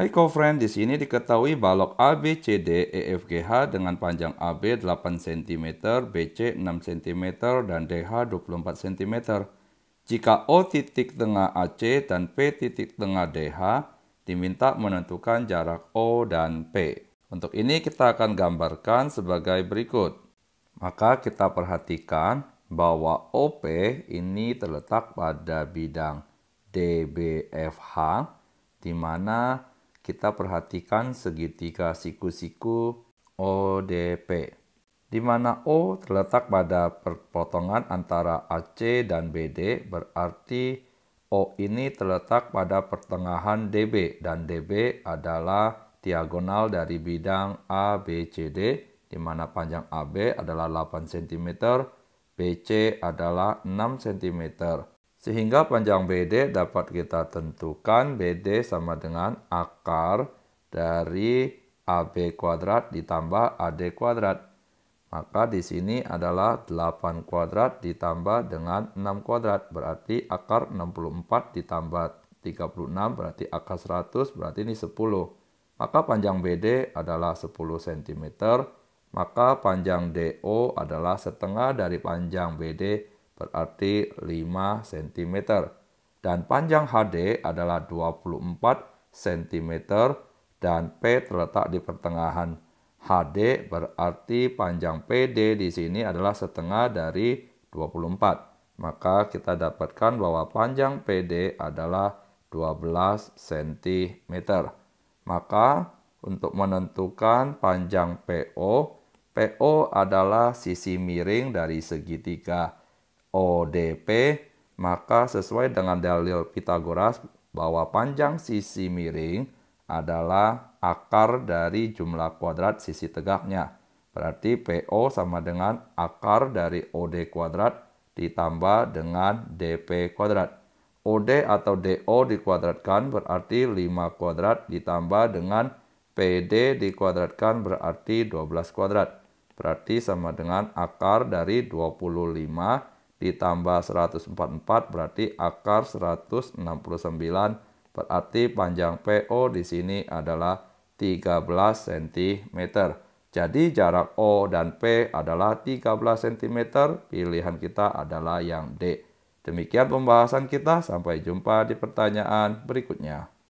Hai friend. di sini diketahui balok ABCD EFGH dengan panjang AB 8 cm, BC 6 cm, dan DH 24 cm. Jika O titik tengah AC dan P titik tengah DH, diminta menentukan jarak O dan P. Untuk ini kita akan gambarkan sebagai berikut. Maka kita perhatikan bahwa OP ini terletak pada bidang DBFH, di mana kita perhatikan segitiga siku-siku ODP, di mana O terletak pada perpotongan antara AC dan BD, berarti O ini terletak pada pertengahan DB, dan DB adalah diagonal dari bidang ABCD, di mana panjang AB adalah 8 cm, BC adalah 6 cm. Sehingga panjang BD dapat kita tentukan BD sama dengan akar dari AB kuadrat ditambah AD kuadrat. Maka di sini adalah 8 kuadrat ditambah dengan 6 kuadrat. Berarti akar 64 ditambah 36 berarti akar 100 berarti ini 10. Maka panjang BD adalah 10 cm. Maka panjang DO adalah setengah dari panjang BD berarti 5 cm. Dan panjang HD adalah 24 cm dan P terletak di pertengahan. HD berarti panjang PD di sini adalah setengah dari 24. Maka kita dapatkan bahwa panjang PD adalah 12 cm. Maka untuk menentukan panjang PO, PO adalah sisi miring dari segitiga ODP, maka sesuai dengan dalil Pitagoras bahwa panjang sisi miring adalah akar dari jumlah kuadrat sisi tegaknya. Berarti PO sama dengan akar dari OD kuadrat ditambah dengan DP kuadrat. OD atau DO dikuadratkan berarti 5 kuadrat ditambah dengan PD dikuadratkan berarti 12 kuadrat. Berarti sama dengan akar dari 25 ditambah 144 berarti akar 169 berarti panjang PO di sini adalah 13 cm. Jadi jarak O dan P adalah 13 cm. Pilihan kita adalah yang D. Demikian pembahasan kita, sampai jumpa di pertanyaan berikutnya.